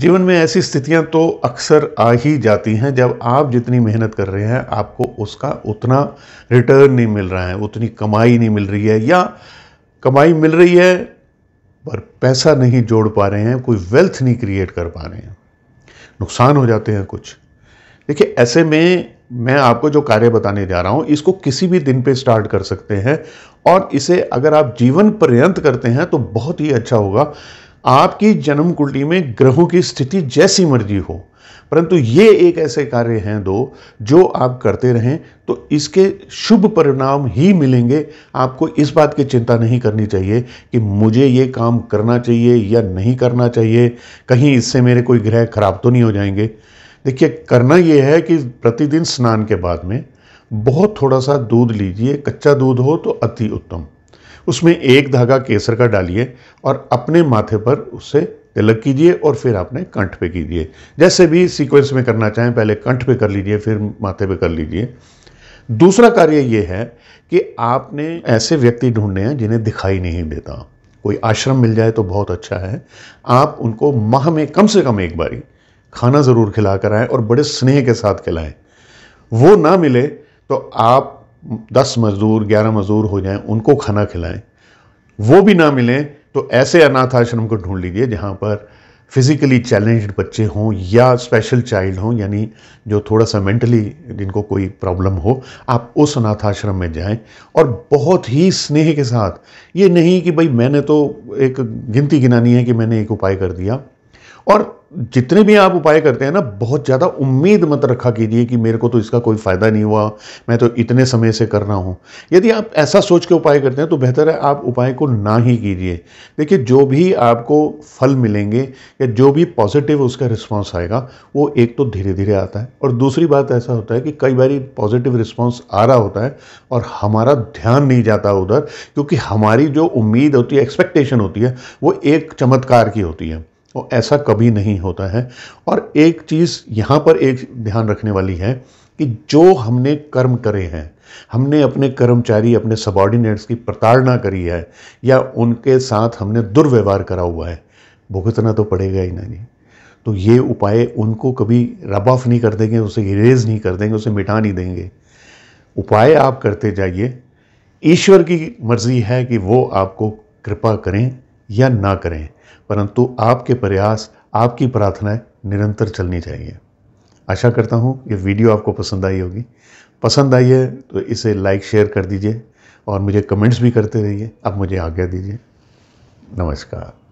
जीवन में ऐसी स्थितियां तो अक्सर आ ही जाती हैं जब आप जितनी मेहनत कर रहे हैं आपको उसका उतना रिटर्न नहीं मिल रहा है उतनी कमाई नहीं मिल रही है या कमाई मिल रही है पर पैसा नहीं जोड़ पा रहे हैं कोई वेल्थ नहीं क्रिएट कर पा रहे हैं नुकसान हो जाते हैं कुछ देखिए ऐसे में मैं आपको जो कार्य बताने जा रहा हूँ इसको किसी भी दिन पे स्टार्ट कर सकते हैं और इसे अगर आप जीवन पर्यंत करते हैं तो बहुत ही अच्छा होगा आपकी जन्म कुंडली में ग्रहों की स्थिति जैसी मर्जी हो परंतु ये एक ऐसे कार्य हैं दो जो आप करते रहें तो इसके शुभ परिणाम ही मिलेंगे आपको इस बात की चिंता नहीं करनी चाहिए कि मुझे ये काम करना चाहिए या नहीं करना चाहिए कहीं इससे मेरे कोई ग्रह खराब तो नहीं हो जाएंगे देखिए करना ये है कि प्रतिदिन स्नान के बाद में बहुत थोड़ा सा दूध लीजिए कच्चा दूध हो तो अति उत्तम उसमें एक धागा केसर का डालिए और अपने माथे पर उससे तिलक कीजिए और फिर आपने कंठ पे कीजिए जैसे भी सीक्वेंस में करना चाहें पहले कंठ पे कर लीजिए फिर माथे पे कर लीजिए दूसरा कार्य ये है कि आपने ऐसे व्यक्ति ढूंढने हैं जिन्हें दिखाई नहीं देता कोई आश्रम मिल जाए तो बहुत अच्छा है आप उनको माह में कम से कम एक बारी खाना ज़रूर खिला कर आएँ और बड़े स्नेह के साथ खिलाएँ वो ना मिले तो आप दस मज़दूर ग्यारह मज़दूर हो जाएं उनको खाना खिलाएं वो भी ना मिलें तो ऐसे अनाथ आश्रम को ढूंढ लीजिए जहाँ पर फिज़िकली चैलेंज्ड बच्चे हों या स्पेशल चाइल्ड हों यानी जो थोड़ा सा मेंटली जिनको कोई प्रॉब्लम हो आप उस अनाथ आश्रम में जाएं और बहुत ही स्नेह के साथ ये नहीं कि भाई मैंने तो एक गिनती गिनानी है कि मैंने एक उपाय कर दिया और जितने भी आप उपाय करते हैं ना बहुत ज़्यादा उम्मीद मत रखा कीजिए कि मेरे को तो इसका कोई फ़ायदा नहीं हुआ मैं तो इतने समय से कर रहा हूँ यदि आप ऐसा सोच के उपाय करते हैं तो बेहतर है आप उपाय को ना ही कीजिए देखिए जो भी आपको फल मिलेंगे या जो भी पॉजिटिव उसका रिस्पॉन्स आएगा वो एक तो धीरे धीरे आता है और दूसरी बात ऐसा होता है कि कई बार पॉजिटिव रिस्पॉन्स आ रहा होता है और हमारा ध्यान नहीं जाता उधर क्योंकि हमारी जो उम्मीद होती है एक्सपेक्टेशन होती है वो एक चमत्कार की होती है और तो ऐसा कभी नहीं होता है और एक चीज़ यहाँ पर एक ध्यान रखने वाली है कि जो हमने कर्म करे हैं हमने अपने कर्मचारी अपने सबॉर्डिनेट्स की प्रताड़ना करी है या उनके साथ हमने दुर्व्यवहार करा हुआ है भुगतना तो पड़ेगा ही ना तो ये उपाय उनको कभी रब ऑफ नहीं कर देंगे उसे इरेज नहीं कर देंगे उसे मिटा नहीं देंगे उपाय आप करते जाइए ईश्वर की मर्जी है कि वो आपको कृपा करें या ना करें परंतु आपके प्रयास आपकी प्रार्थनाएं निरंतर चलनी चाहिए आशा करता हूँ ये वीडियो आपको पसंद आई होगी पसंद आई है तो इसे लाइक शेयर कर दीजिए और मुझे कमेंट्स भी करते रहिए आप मुझे आज्ञा दीजिए नमस्कार